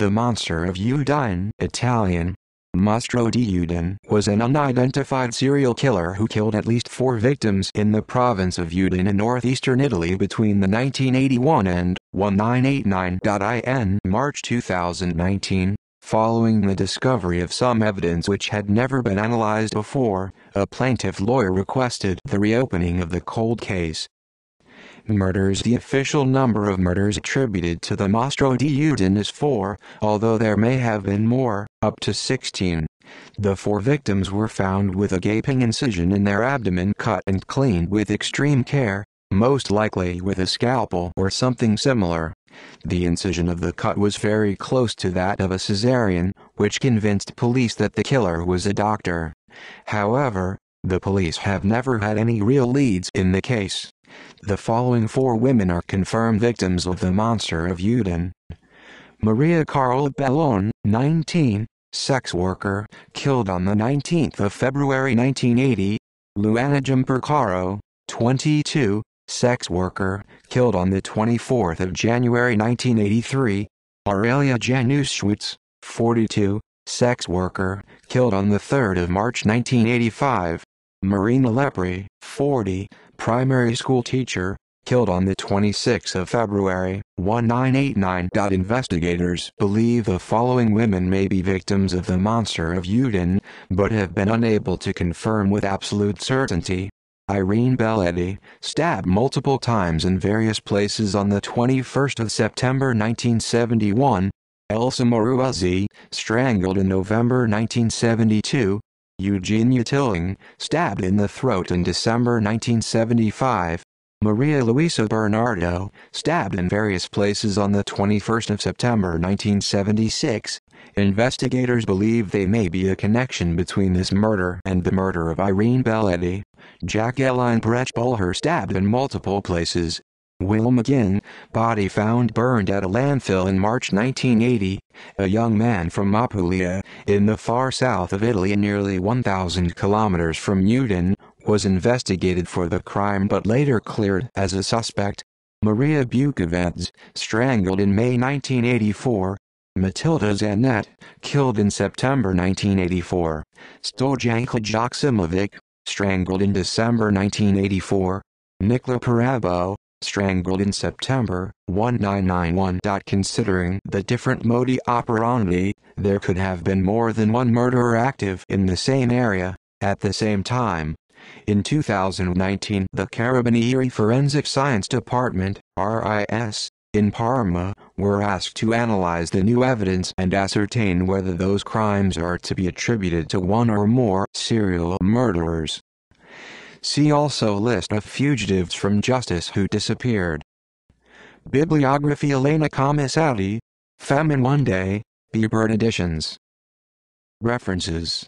The Monster of Udine, Italian, Mostro di Udine was an unidentified serial killer who killed at least four victims in the province of Udine in northeastern Italy between the 1981 and 1989.in March 2019, following the discovery of some evidence which had never been analyzed before, a plaintiff lawyer requested the reopening of the cold case. Murders The official number of murders attributed to the Mastro Udin is four, although there may have been more, up to 16. The four victims were found with a gaping incision in their abdomen cut and cleaned with extreme care, most likely with a scalpel or something similar. The incision of the cut was very close to that of a caesarean, which convinced police that the killer was a doctor. However, the police have never had any real leads in the case. The following four women are confirmed victims of the monster of Udin. Maria Carl Bellone, 19, sex worker, killed on the 19th of February 1980. Luana Jumpercaro, 22, sex worker, killed on the 24th of January 1983. Aurelia Januschwitz, 42, sex worker, killed on the 3rd of March 1985. Marina Lepre, 40, primary school teacher, killed on the 26th of February, 1989. Investigators believe the following women may be victims of the monster of Udin, but have been unable to confirm with absolute certainty. Irene Belletti, stabbed multiple times in various places on the 21st of September 1971. Elsa Maruazi, strangled in November 1972. Eugenia Tilling, stabbed in the throat in December 1975. Maria Luisa Bernardo, stabbed in various places on the 21st of September 1976. Investigators believe there may be a connection between this murder and the murder of Irene Belletti. Jacqueline Brech Bolher stabbed in multiple places, Will McGinn, body found burned at a landfill in March 1980, a young man from Apulia, in the far south of Italy nearly 1,000 kilometers from Newton, was investigated for the crime but later cleared as a suspect. Maria Bukovets, strangled in May 1984, Matilda Zanet, killed in September 1984, Stojanka Joksimovic, strangled in December 1984, Nikola Parabo, strangled in September 1991. Considering the different modi operandi, there could have been more than one murderer active in the same area, at the same time. In 2019, the Carabinieri Forensic Science Department, RIS, in Parma, were asked to analyze the new evidence and ascertain whether those crimes are to be attributed to one or more serial murderers. See also List of fugitives from justice who disappeared. Bibliography Elena Comisati. Famine One Day, Bebird Editions. References